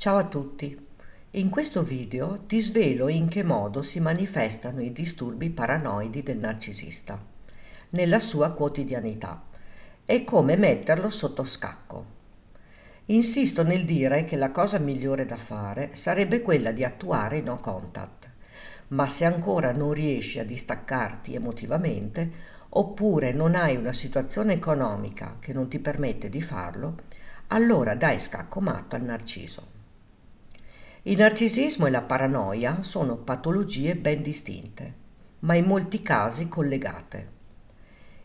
Ciao a tutti! In questo video ti svelo in che modo si manifestano i disturbi paranoidi del narcisista nella sua quotidianità e come metterlo sotto scacco. Insisto nel dire che la cosa migliore da fare sarebbe quella di attuare no contact, ma se ancora non riesci a distaccarti emotivamente oppure non hai una situazione economica che non ti permette di farlo, allora dai scacco matto al narciso. Il narcisismo e la paranoia sono patologie ben distinte, ma in molti casi collegate.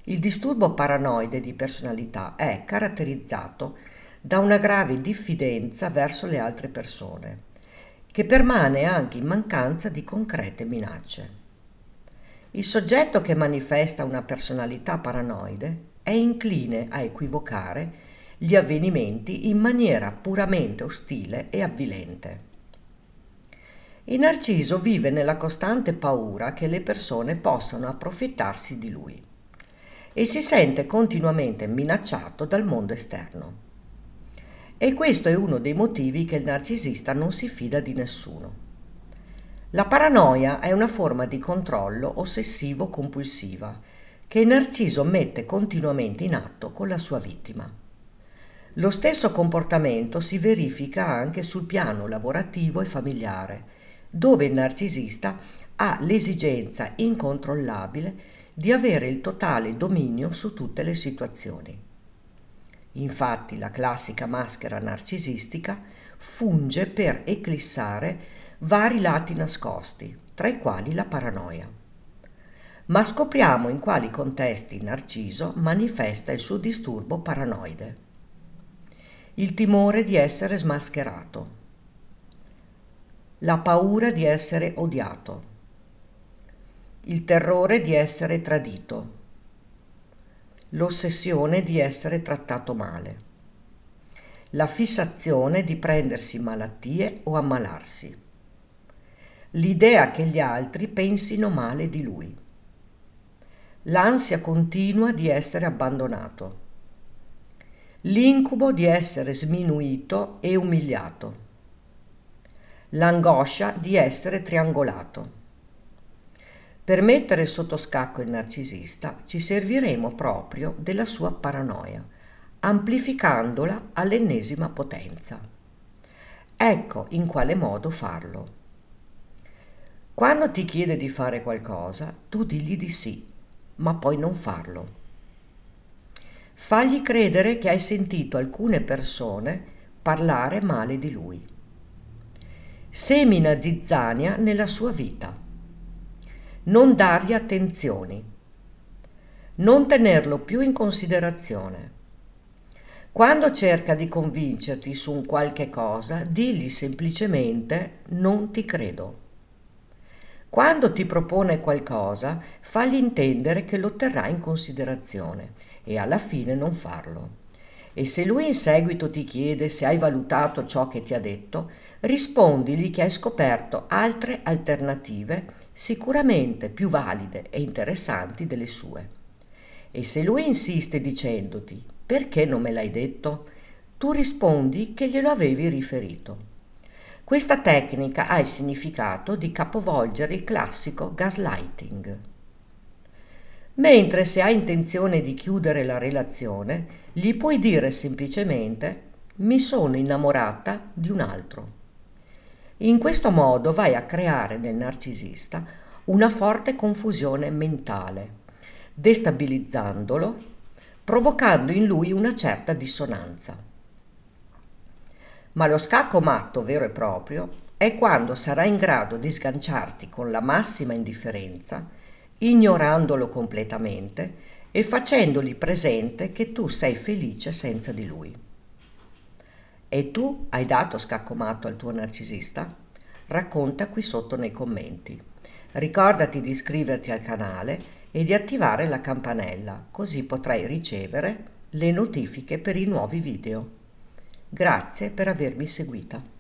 Il disturbo paranoide di personalità è caratterizzato da una grave diffidenza verso le altre persone, che permane anche in mancanza di concrete minacce. Il soggetto che manifesta una personalità paranoide è incline a equivocare gli avvenimenti in maniera puramente ostile e avvilente. E Narciso vive nella costante paura che le persone possano approfittarsi di lui e si sente continuamente minacciato dal mondo esterno. E questo è uno dei motivi che il narcisista non si fida di nessuno. La paranoia è una forma di controllo ossessivo-compulsiva che il narciso mette continuamente in atto con la sua vittima. Lo stesso comportamento si verifica anche sul piano lavorativo e familiare, dove il narcisista ha l'esigenza incontrollabile di avere il totale dominio su tutte le situazioni. Infatti la classica maschera narcisistica funge per eclissare vari lati nascosti, tra i quali la paranoia. Ma scopriamo in quali contesti Narciso manifesta il suo disturbo paranoide. Il timore di essere smascherato, la paura di essere odiato, il terrore di essere tradito, l'ossessione di essere trattato male, la fissazione di prendersi malattie o ammalarsi, l'idea che gli altri pensino male di lui, l'ansia continua di essere abbandonato l'incubo di essere sminuito e umiliato, l'angoscia di essere triangolato. Per mettere sotto scacco il narcisista ci serviremo proprio della sua paranoia, amplificandola all'ennesima potenza. Ecco in quale modo farlo. Quando ti chiede di fare qualcosa, tu digli di sì, ma poi non farlo. Fagli credere che hai sentito alcune persone parlare male di lui semina zizzania nella sua vita. Non dargli attenzioni. Non tenerlo più in considerazione. Quando cerca di convincerti su un qualche cosa, digli semplicemente non ti credo. Quando ti propone qualcosa, fagli intendere che lo terrà in considerazione e alla fine non farlo e se lui in seguito ti chiede se hai valutato ciò che ti ha detto, rispondigli che hai scoperto altre alternative sicuramente più valide e interessanti delle sue. E se lui insiste dicendoti perché non me l'hai detto, tu rispondi che glielo avevi riferito. Questa tecnica ha il significato di capovolgere il classico gaslighting mentre se hai intenzione di chiudere la relazione, gli puoi dire semplicemente mi sono innamorata di un altro. In questo modo vai a creare nel narcisista una forte confusione mentale, destabilizzandolo, provocando in lui una certa dissonanza. Ma lo scacco matto vero e proprio è quando sarà in grado di sganciarti con la massima indifferenza ignorandolo completamente e facendogli presente che tu sei felice senza di lui. E tu hai dato scaccomato al tuo narcisista? Racconta qui sotto nei commenti. Ricordati di iscriverti al canale e di attivare la campanella, così potrai ricevere le notifiche per i nuovi video. Grazie per avermi seguita.